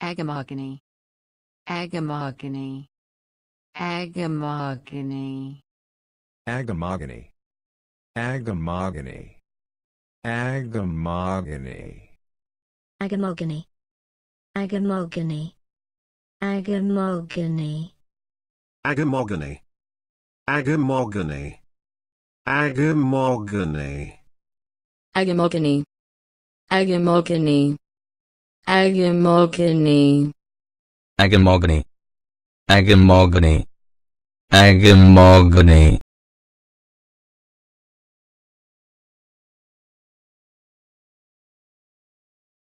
Agamogany. Agamogany. Agamogany. Agamogany. Agamogany. Agamogany. Agamogany. Agamogany. Agamogany. Agamogany. Agamogany. Agamogany. Agamogany. Agamogany. Agamogany. Agamogany. Agamogany. Agamogany.